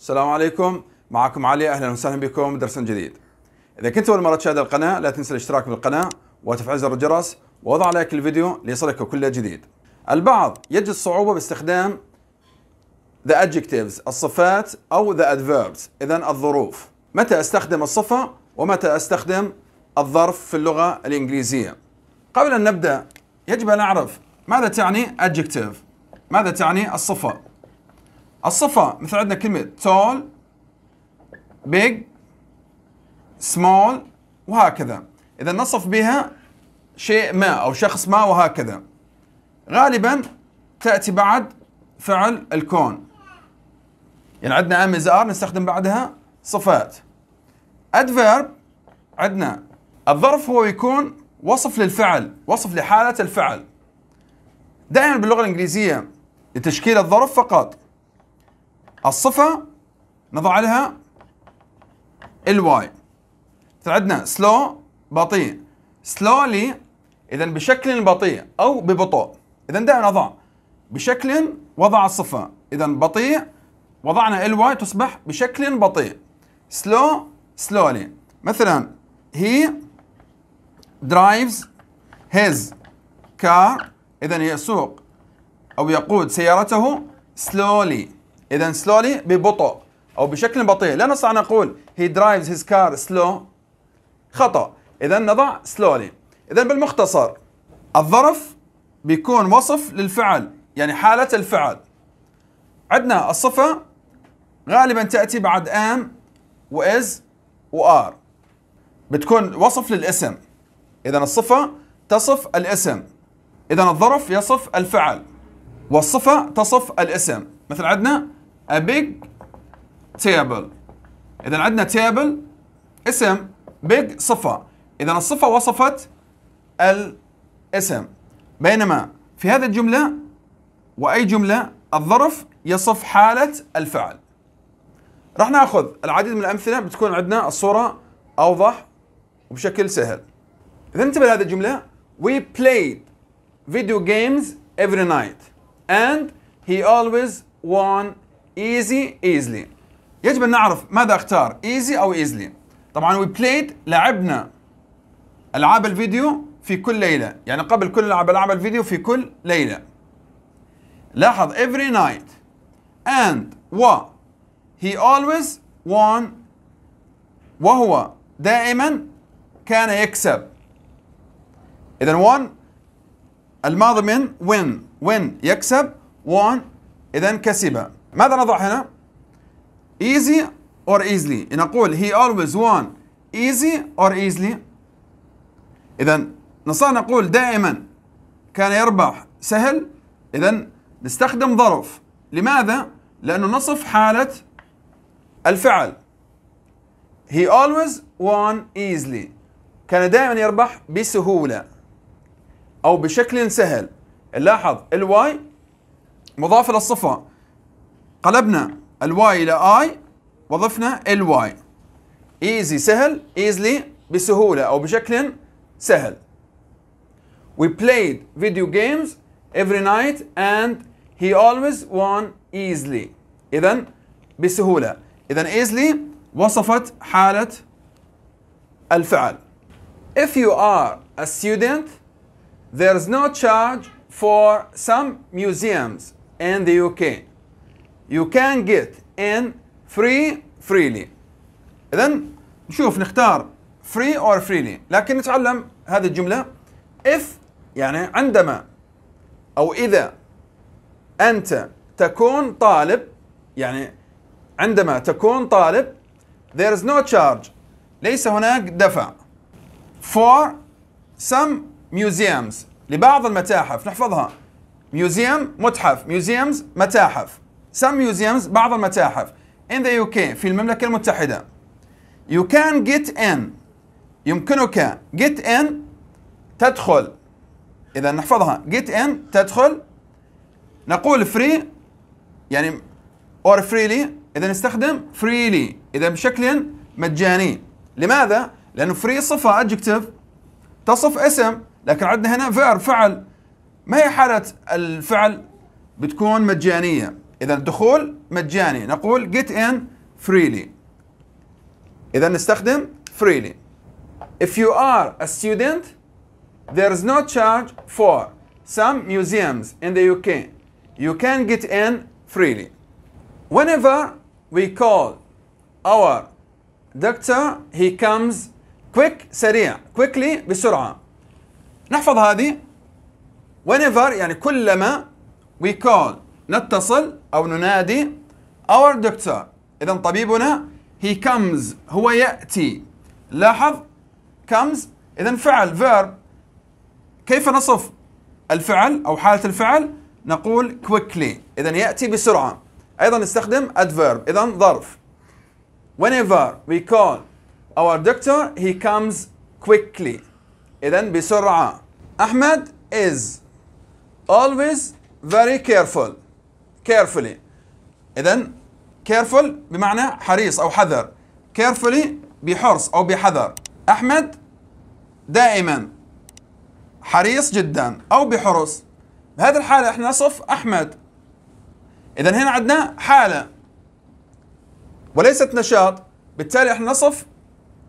السلام عليكم معكم علي اهلا وسهلا بكم درس جديد اذا كنت اول مره تشاهد القناه لا تنسى الاشتراك بالقناه وتفعيل زر الجرس ووضع لايك الفيديو ليصلك كل جديد البعض يجد صعوبه باستخدام the adjectives الصفات او the adverbs اذا الظروف متى استخدم الصفه ومتى استخدم الظرف في اللغه الانجليزيه قبل ان نبدا يجب ان اعرف ماذا تعني adjective ماذا تعني الصفه الصفة مثل عندنا كلمة tall big small وهكذا إذا نصف بها شيء ما أو شخص ما وهكذا غالبا تأتي بعد فعل الكون يعني عندنا ام ار نستخدم بعدها صفات ادفيرب عندنا الظرف هو يكون وصف للفعل وصف لحالة الفعل دائما باللغة الإنجليزية لتشكيل الظرف فقط الصفة نضع لها الواي عندنا سلو بطيء سلولي اذا بشكل بطيء او ببطء اذا دائما نضع بشكل وضع الصفة اذا بطيء وضعنا الواي تصبح بشكل بطيء سلو سلولي مثلا هي درايفز هيز كار اذا يسوق او يقود سيارته سلولي اذا سلولي ببطء او بشكل بطيء لا نستطيع ان نقول هي درايفز هيز كار سلو خطا اذا نضع سلولي اذا بالمختصر الظرف بيكون وصف للفعل يعني حاله الفعل عندنا الصفه غالبا تاتي بعد ام واز وار بتكون وصف للاسم اذا الصفه تصف الاسم اذا الظرف يصف الفعل والصفه تصف الاسم مثل عندنا a big table اذا عندنا table اسم big صفه اذا الصفه وصفت الاسم بينما في هذه الجمله واي جمله الظرف يصف حاله الفعل راح ناخذ العديد من الامثله بتكون عندنا الصوره اوضح وبشكل سهل اذا انتبه لهذه الجمله we played video games every night and he always won easy easily يجب أن نعرف ماذا أختار easy أو easily طبعا we played لعبنا ألعاب الفيديو في كل ليلة يعني قبل كل ألعاب ألعاب الفيديو في كل ليلة لاحظ every night and و he always won وهو دائما كان يكسب إذا won الماضي من win win يكسب won إذا كسب ماذا نضع هنا؟ easy or easily نقول he always won easy or easily إذا نستطيع نقول دائما كان يربح سهل إذا نستخدم ظرف لماذا؟ لأنه نصف حالة الفعل he always won easily كان دائما يربح بسهولة أو بشكل سهل لاحظ الواي مضافة للصفة قلبنا الواي إلى آي وضفنا الواي ايزي سهل ايزلي بسهولة أو بشكل سهل We played video games every night and he always won easily إذا بسهولة إذا easily وصفت حالة الفعل If you are a student there is no charge for some museums in the UK you can get in free freely اذا نشوف نختار free or freely لكن نتعلم هذه الجمله if يعني عندما او اذا انت تكون طالب يعني عندما تكون طالب there is no charge ليس هناك دفع for some museums لبعض المتاحف نحفظها museum متحف museums متاحف some museums بعض المتاحف in the UK في المملكة المتحدة you can get in يمكنك get in تدخل إذا نحفظها get in تدخل نقول free يعني or freely إذا نستخدم freely إذا بشكل مجاني لماذا؟ لأنه free صفة adjective تصف اسم لكن عندنا هنا verb فعل ما هي حالة الفعل بتكون مجانية إذا الدخول مجاني نقول get in freely إذا نستخدم freely If you are a student there is no charge for some museums in the UK you can get in freely Whenever we call our doctor he comes quick سريع quickly بسرعة نحفظ هذه whenever يعني كلما we call نتصل أو ننادي our doctor إذا طبيبنا he comes هو يأتي لاحظ comes إذا فعل verb كيف نصف الفعل أو حالة الفعل نقول quickly إذا يأتي بسرعة أيضا نستخدم adverb إذا ظرف whenever we call our doctor he comes quickly إذا بسرعة أحمد is always very careful carefully إذا careful بمعنى حريص أو حذر carefully بحرص أو بحذر أحمد دائما حريص جدا أو بحرص بهذه الحالة احنا نصف أحمد إذا هنا عندنا حالة وليست نشاط بالتالي احنا نصف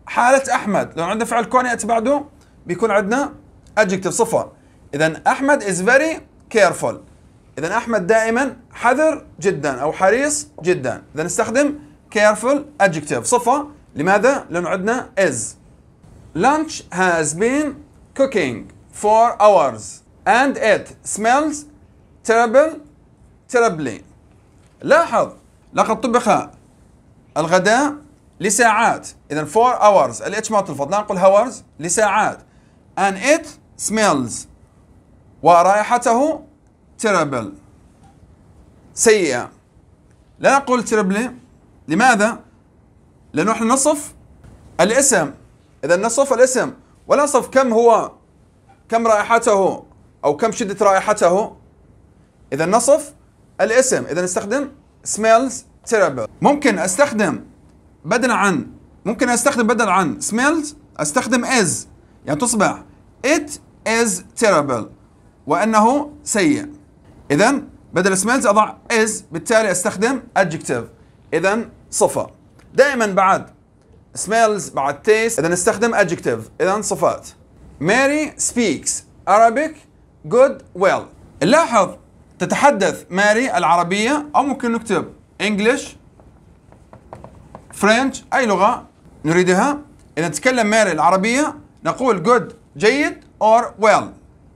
حالة أحمد لو عندنا فعل كوني يأتي بعده بيكون عندنا adjective صفة إذا أحمد is very careful اذا احمد دائما حذر جدا او حريص جدا اذا نستخدم careful adjective صفه لماذا لانه عندنا is lunch has been cooking for hours and it smells terrible terribly لاحظ لقد طبخ الغداء لساعات اذا 4 hours الاتش ما تلفظ لا نقول hours لساعات and it smells ورائحته terrible سيئة لا نقول terrible لماذا؟ لأنه نحن نصف الاسم إذا نصف الاسم ولا نصف كم هو كم رائحته أو كم شدة رائحته إذا نصف الاسم إذا نستخدم smells terrible ممكن أستخدم بدلا عن ممكن أستخدم بدلا عن smells أستخدم is يعني تصبح it is terrible وأنه سيء اذا بدل سميلز اضع از بالتالي استخدم adjective اذا صفه دائما بعد سميلز بعد تيست اذا نستخدم adjective اذا صفات ماري سبيكس Arabic جود ويل نلاحظ تتحدث ماري العربية أو ممكن نكتب انجلش فرنش أي لغة نريدها إذا تتكلم ماري العربية نقول جود جيد أور ويل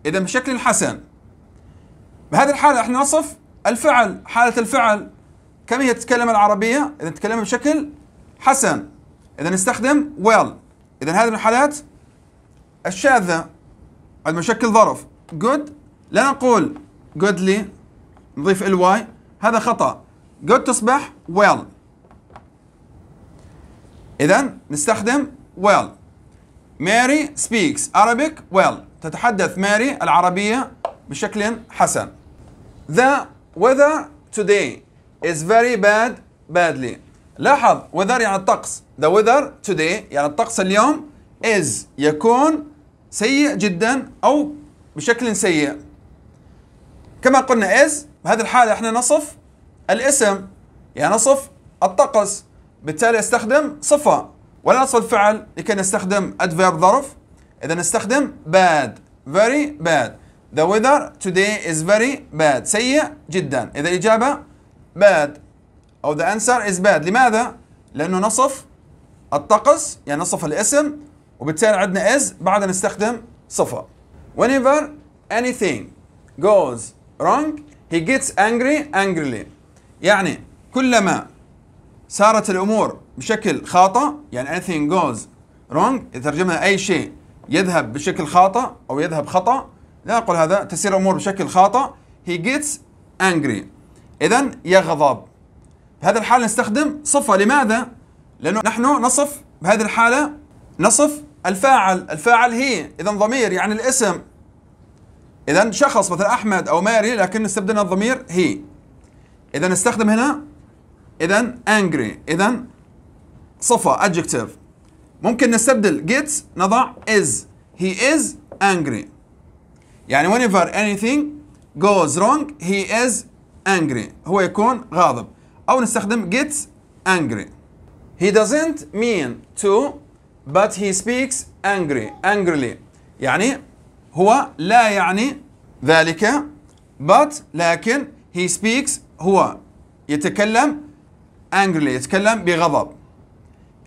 إذا بشكل حسن بهذه الحالة احنا نصف الفعل حالة الفعل كم هي تتكلم العربية؟ إذا تتكلم بشكل حسن إذا نستخدم well إذا هذه من الحالات الشاذة عندما نشكل ظرف good لا نقول goodly نضيف الواي هذا خطأ good تصبح well إذا نستخدم well Mary speaks Arabic well تتحدث ماري العربية بشكل حسن The weather today is very bad badly لاحظ weather يعني الطقس The weather today يعني الطقس اليوم is يكون سيء جدا أو بشكل سيء كما قلنا is بهذه الحالة احنا نصف الاسم يعني نصف الطقس بالتالي استخدم صفة ولا نصف الفعل لكي نستخدم adverb ظرف إذا نستخدم bad very bad The weather today is very bad سيء جدا إذا الإجابة bad أو the answer is bad لماذا؟ لأنه نصف الطقس يعني نصف الاسم وبالتالي عندنا is بعدها نستخدم صفة whenever anything goes wrong he gets angry angrily يعني كلما صارت الأمور بشكل خاطئ يعني anything goes wrong يترجمها أي شيء يذهب بشكل خاطئ أو يذهب خطأ لا أقول هذا تسير الامور بشكل خاطئ he gets angry اذا يغضب بهذه الحاله نستخدم صفه لماذا؟ لانه نحن نصف بهذه الحاله نصف الفاعل، الفاعل هي اذا ضمير يعني الاسم اذا شخص مثل احمد او ماري لكن استبدلنا الضمير هي اذا نستخدم هنا اذا angry اذا صفه adjective ممكن نستبدل gets نضع is he is angry يعني whenever anything goes wrong he is angry هو يكون غاضب أو نستخدم gets angry he doesn't mean to but he speaks angry angrily يعني هو لا يعني ذلك but لكن he speaks هو يتكلم angrily يتكلم بغضب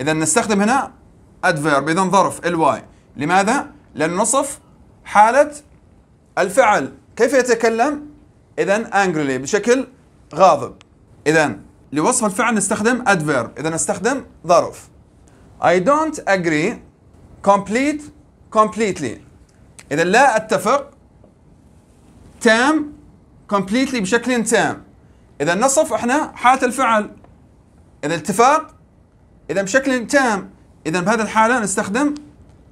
إذا نستخدم هنا adverb إذا ظرف الواي لماذا؟ لنصف حالة الفعل كيف يتكلم؟ إذا angrily بشكل غاضب إذا لوصف الفعل نستخدم adverb إذا نستخدم ظرف I don't agree complete completely إذا لا أتفق تام completely بشكل تام إذا نصف إحنا حالة الفعل إذا اتفاق إذا بشكل تام إذا بهذه الحالة نستخدم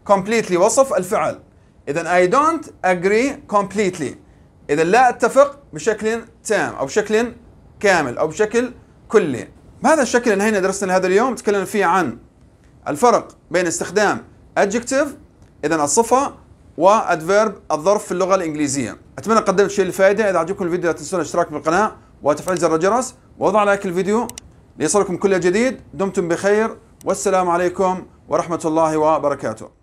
completely وصف الفعل اذا I don't agree completely اذا لا اتفق بشكل تام او بشكل كامل او بشكل كلي بهذا الشكل انهينا درسنا هذا اليوم تكلمنا فيه عن الفرق بين استخدام adjective اذا الصفه وادفيرب الظرف في اللغه الانجليزيه اتمنى قدمت شيء للفائده اذا عجبكم الفيديو لا تنسون الاشتراك بالقناه وتفعيل زر الجرس ووضع لايك الفيديو ليصلكم كل جديد دمتم بخير والسلام عليكم ورحمه الله وبركاته